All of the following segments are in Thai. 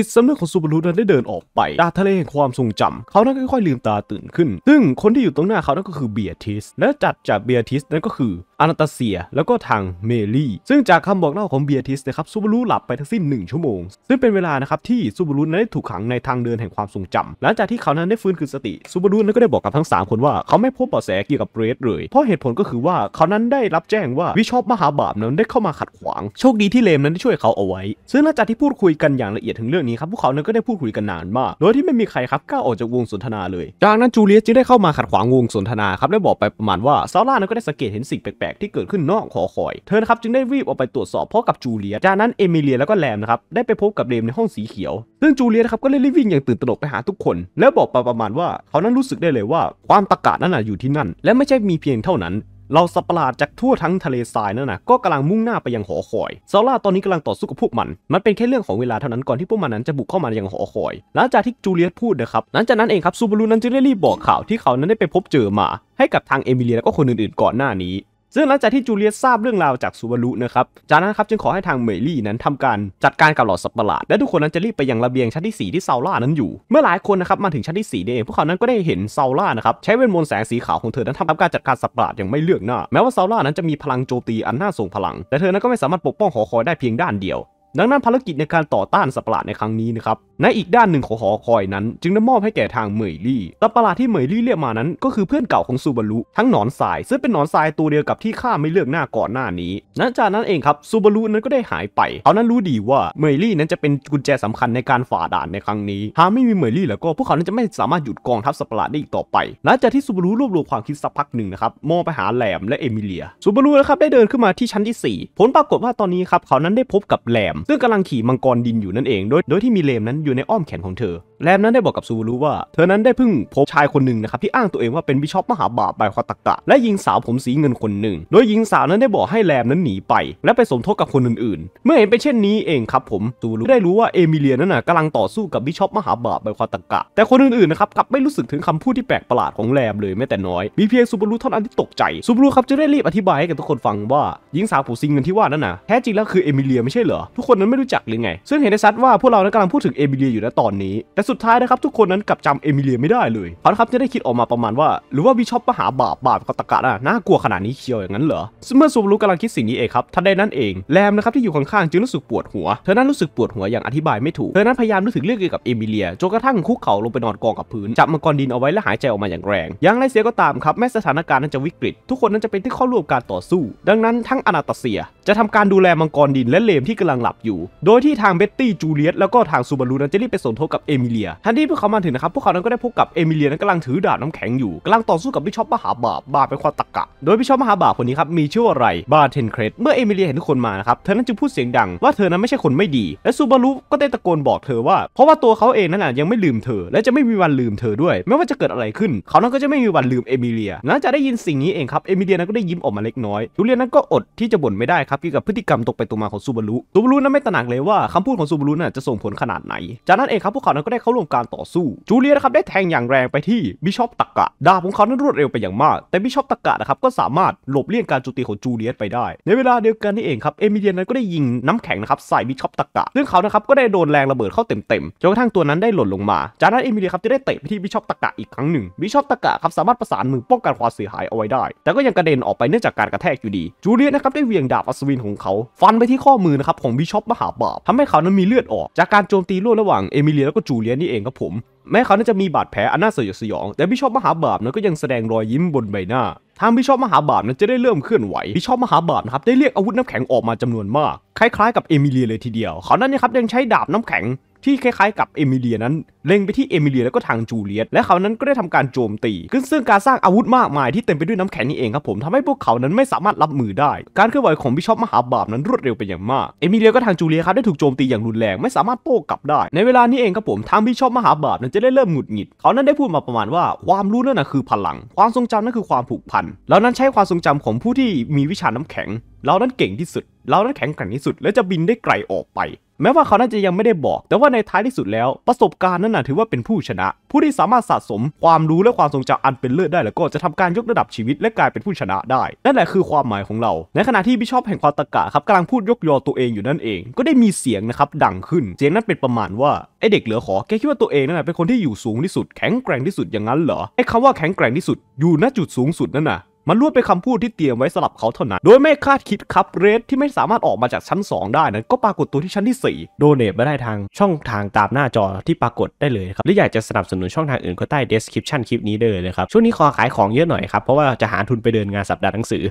จิตสำนึกของซูบารุนั้นได้เดินออกไปดาทะเลแห่งความทรงจำ เขานั้นค่อย ๆลืมตาตื่นขึ้น ซึ่งคนที่อยู่ตรงหน้าเขานั้นก็คือเบียทิส และจัดจากเบียทิสนั้นก็คืออานาตาเซีย แล้วก็ทางเมลี่ ซึ่งจากคำบอกเล่าของเบียติสนะครับซูบารุหลับไปทั้งสิ้น 1 ชั่วโมง ซึ่งเป็นเวลานะครับที่ซูบารุนั้นได้ถูกขังในทางเดินแห่งความทรงจำหลังจากที่เขานั้นได้ฟื้นคืนสติซูบารุนั้นก็ได้บอกกับทั้ง 3 คนว่าเขาไม่พบเบาะแสเกี่ยวกับเรดเลย เพราะเหตุผลก็คือว่าเขานั้นได้รับแจ้งว่าวิชอบมหาบาปนั้นได้เข้ามาขัดขวางโชคดีที่เลมนั้นได้ช่วยเขาเอาไว้ ซึ่งหลังจากที่พูดคุยกันอย่างละเอียดถึงเรื่องนี้ครับพวกเขานั้นก็ได้พูดคุยกันนานมาก โดยที่ไม่มีใครครับก้าวออกจากวงสนทนาเลยจากนั้นจูเลียสจึงได้เข้ามาขัดขวางวงสนทนาครับได้บอกไปประมาณว่าซาร่านั้นก็ได้สังเกตเห็นสิ่งแปลกลกๆที่เกิดขึ้นนอกหอคอย เธอนะครับจึงได้รีบออกไปตรวจสอบพรอกับจูเลีย จากนั้นเอมิเลียแล้วก็แรมนะครับ ได้ไปพบกับเรมในห้องสีเขียว ซึ่งจูเลียนะครับก็เลยรีบวิ่งอย่างตื่นตระหนกไปหาทุกคน แล้วบอกประมาณว่า เขานั้นรู้สึกได้เลยว่า ความตะกาดนั้นอยู่ที่นั่น และไม่ใช่มีเพียงเท่านั้น เราสัปลาดจากทั่วทั้งทะเลทรายนั่นนะก็กำลังมุ่งหน้าไปยังหอคอยซาร่าตอนนี้กำลังต่อสู้กับพวกมัน มันเป็นแค่เรื่องของเวลาเท่านั้นก่อนที่พวกมันนั้นจะบุกเข้ามายังหอคอย หลังจากที่จูเลียสพูดนะครับหลังจากนั้นเองครับซูบารุนั้นจึงได้รีบบอกข่าวที่เขานั้นได้ไปพบเจอมาให้กับทางเอมิเลียและก็คนอื่นๆก่อนหน้านี้ซึ่งหลังจากที่จูเลียสทราบเรื่องราวจากซูบารุนะครับ จากนั้นครับจึงขอให้ทางเมลี่นั้นทำการจัดการกับหลอดสัตประหลาด และทุกคน นั้นจะรีบไปยังระเบียงชั้นที่4ที่ซาล่านั้นอยู่ เมื่อหลายคนนะครับมาถึงชั้นที่4เองพวกเขานั้นก็ได้เห็นซาล่านะครับ ใช้เวทมนต์แสงสีขาวของเธอ นั้นทำการจัดการสัตประหลาดอย่างไม่เลือกหน้า แม้ว่าซาล่านั้นจะมีพลังโจมตีอันน่าทรงพลัง แต่เธอนั้นก็ไม่สามารถปกป้องหอคอยได้เพียงด้านเดียวดังนั้นภารกิจในการต่อต้านสัปหลาดในครั้งนี้นะครับในอีกด้านหนึ่งของหอคอยนั้น จึงได้มอบให้แก่ทางเหมยลี่สัปหลาดที่เหมยลี่เรียกมานั้นก็คือเพื่อนเก่าของซูบารุทั้งหนอนสายซึ่งเป็นหนอนสายตัวเดียวกับที่ข้าไม่เลือกหน้าก่อนหน้านี้หลังจากนั้นเองครับซูบารุนั้นก็ได้หายไปเขานั้นรู้ดีว่าเหมยลี่นั้นจะเป็นกุญแจสำคัญในการฝ่าด่านในครั้งนี้หากไม่มีเหมยลี่แล้วก็พวกเขานั้นจะไม่สามารถหยุดกองทัพสัปหลาดได้อีกต่อไปหลังจากที่ซูบารุรวบรวมความคิดสักพักหนึ่งนะครับมองไปหาแหลมและเอมิเลียซูบารุนะครับได้เดินขึ้นมาที่ชั้นที่4 ผลปรากฏว่าตอนนี้ครับเขานั้นได้พบกับแหลมมซึ่งกำลังขี่มังกรดินอยู่นั่นเอง โดยโดยที่มีเลมนั้นอยู่ในอ้อมแขนของเธอ แลมนั้นได้บอกกับซูรุว่า เธอนั้นได้เพิ่งพบชายคนหนึ่งนะครับที่อ้างตัวเองว่าเป็นบิชอปมหาบาปบคอตกะ และหญิงสาวผมสีเงินคนหนึ่ง โดยหญิงสาวนั้นได้บอกให้แลมนั้นหนีไป และไปสมทบกับคนอื่นๆ เมื่อเห็นเป็นเช่นนี้เองครับผม ซูรุได้รู้ว่าเอมิเลียนั้นน่ะกำลังต่อสู้กับบิชอปมหาบาปบคอตกะ แต่คนอื่นๆนะครับกลับไม่รู้สึกถึงคำพูดที่แปลกประหลาดของแลมเลยแม้แต่น้อยมีเพียงซูบารุเท่านั้นที่ตกใจซูบารุครับจะได้รีบอธิบายให้กับทุกคนฟังว่าหญิงสาวผมสีเงินที่ว่านั้นนะแท้จริงแล้ว คือเอมิเลียไม่ใช่เหรอทุกคนนั้นไม่รู้จักหรือไง ซึ่งเห็นได้ชัดว่าพวกเรานั้นกำลังพูดถึงเอมิเลียอยู่นะตอนนี้ แต่สุดท้ายนะครับ ทุกคนนั้นกลับจำเอมิเลียไม่ได้เลยเขาครับจะได้คิดออกมาประมาณว่า หรือว่าบิชอปมหาบาปบาปกับตะกะน่ะน่ากลัวขนาดนี้เชียวอย่างนั้นเหรอเมื่อซูบลรุกำลังคิดสิ่งนี้เองครับทันใดนั้นเองแรมนะครับที่อยู่ข้าง ๆจึงรู้สึกปวดหัวเธอนั้นรู้สึกปวดหัวอย่างอธิบายไม่ถูกเธอนั้นพยายามนึกถึงเรื่องเกี่ยวกับเอมิเลียจนกระทั่งคุกเข่าลงไปนอนกองกับพื้นจับมังกรดินเอาไว้และหายใจออกมาอย่างแรง อย่างไรเสียก็ตามครับแม้สถานการณ์นั้นจะวิกฤต ทุกคนนั้นจะเป็นที่เข้าร่วมการต่อสู้ ดังนั้นทั้งอนาตาเซีย จะทำการดูแลมังกรดินและเลมที่กำลังหลับอยู่โดยที่ทางเบ็ตตี้จูเลียตแล้วก็ทางซูบารุนั้นจะรีบไปสโทบกับเอมิเลียทันทีพวกเขามาถึงนะครับ พวกเขานั้นก็ได้พบกับเอมิเลียนั้นกำลังถือดาบน้ำแข็งอยู่กำลังต่อสู้กับบิชอปมหาบาบบาเป็นความตะกะโดยบิชอปมหาบาบคนนี้ครับ มีชื่อว่าไรบาเทนเครดเมื่อเอมิเลียเห็นทุกคนมานะครับ เธอนั้นจึงพูดเสียงดังว่าเธอนั้นไม่ใช่คนไม่ดี และซูบารุก็ได้ตะโกนบอกเธอว่าเพราะว่าตัวเขาเองนั่นแหะยังไม่ลืมเธอและจะไม่มีวันลืมเธอด้วย ไม่ว่าจะเกิดอะไรขึ้นเขานั้นก็จะไม่มีวันลืมเอมิเลียหลังจากได้ยินสิ่งนี้เองครับเอมิเลียนั้นก็ได้ยิ้มออกมาเล็กน้อยจูเลียนั้นก็อดที่จะบ่นไม่ได้ครับเกี่ยวกับพฤติกรรมตกไปตวมาของซูบารุซูบารุนนั้นไม่ตระหนักเลยว่าคำพูดของซูบารุน่ะ จะส่งผลขนาดไหน จากนั้นเองครับพวกเขานั้นก็ได้เข้าร่วมการต่อสู้ จูเลียนะครับ ได้แทงอย่างแรงไปที่บิชอปตะกะ ดาบของเขานั้นรวดเร็วไปอย่างมาก แต่บิชอปตะกะ นะครับก็สามารถหลบเลี่ยงการโจมตีของจูเลียนไปได้ ในเวลาเดียวกันนี่เองครับเอมิเลียนนั้นก็ได้ยิงน้ำแข็งนะครับใส่บิชอปตะกะซึ่งเขานะครับก็ได้โดนแรงระเบิดเข้าเต็มๆ จนกระทั่งตัวนั้นได้หล่นลงมา จากนั้นเอมิเลียนครับจะได้เตะไปที่บิชอปตะกะอีกครั้งหนึ่ง บิชอปตะกะครับสามารถประสานมือป้องกันความเสียหายเอาไว้ได้แต่ก็ยังกระเด็นออกไปเนื่องจากการกระแทกอยู่ดี จูเลียนนะครับได้เวียงดาบอัศวินของเขา ฟันไปที่ข้อมือนะครับของบิชอปมหาบาปทำให้เขานั้นมีเลือดออก จากการโจมตีร่วมระหว่างเอมิเลียแล้วก็จูเลียนนี่เองครับผม แม้เขานั้นจะมีบาดแผลอันน่าสยดสยอง แต่บิชอปมหาบาปนั้นก็ยังแสดงรอยยิ้มบนใบหน้าทางบิชอปมหาบาปนั้นจะได้เริ่มเคลื่อนไหวบิชอปมหาบาปนะครับได้เรียกอาวุธน้ำแข็งออกมาจำนวนมากคล้าย ๆ กับเอมิเลียเลยทีเดียว เขานั้นนะครับยังใช้ดาบน้ำแข็งที่คล้ายๆกับเอมิเลียนั้นเล็งไปที่เอมิเลียแล้วก็ทางจูเลียตและเขานั้นก็ได้ทำการโจมตีขึ้นซึ่งการสร้างอาวุธมากมายที่เต็มไปด้วยน้ำแข็งนี่เองครับผมทำให้พวกเขานั้นไม่สามารถรับมือได้ การเคลื่อนไหวของบิชอปมหาบาปนั้นรวดเร็วเป็นอย่างมากเอมิเลียก็ทางจูเลียครับได้ถูกโจมตีอย่างรุนแรงไม่สามารถโต้กลับได้ ในเวลานี้เองครับผมทางบิชอปมหาบาปนั้นจะได้เริ่มหงุดหงิด เขานั้นได้พูดมาประมาณว่าความรู้นั่นนะคือพลัง ความทรงจำนั่นคือความผูกพันแล้วนั้นใช้ความทรงจำของผู้ที่มีวิชาน้ำแข็ง แล้วนั้นเก่งที่สุดเรานั้นแข็งแกร่งที่สุดและจะบินได้ไกลออกไป แม้ว่าเขาน่าจะยังไม่ได้บอก แต่ว่าในท้ายที่สุดแล้วประสบการณ์นั้นนะถือว่าเป็นผู้ชนะ ผู้ที่สามารถสะสม ความรู้และความทรงจำอันเป็นเลิศได้แล้วก็จะทำการยกระดับชีวิตและกลายเป็นผู้ชนะได้ นั่นแหละคือความหมายของเรา ในขณะที่บิชอปแห่งความตะกะครับกำลังพูดยกยอตัวเองอยู่นั่นเองก็ได้มีเสียงนะครับดังขึ้นเสียงนั้นเป็นประมาณว่าไอเด็กเหลือขอแกคิดว่าตัวเองนั่นแหละเป็นคนที่อยู่สูงที่สุดแข็งแกร่งที่สุดอย่างนั้นเหรอไอคำว่าแข็งแกร่งที่สุด อยู่ณจุดสูงสุดนั่นน่ะมันล้วนเป็นคำพูดที่เตรียมไว้สำหรับเขาเท่านั้น โดยไม่คาดคิดครับเรสที่ไม่สามารถออกมาจากชั้น 2 ได้นั้นก็ปรากฏตัวที่ชั้นที่ 4โดเนทมาได้ทางช่องทางตามหน้าจอที่ปรากฏได้เลยครับหรืออยากจะสนับสนุนช่องทางอื่นก็ใต้เดสคริปชันคลิปนี้เลยนะครับ ช่วงนี้ขอขายของเยอะหน่อยครับ เพราะว่าจะหาทุนไปเดินงานสัปดาห์หนังสือ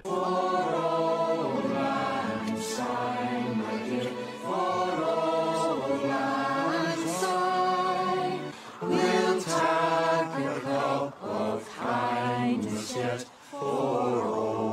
for all.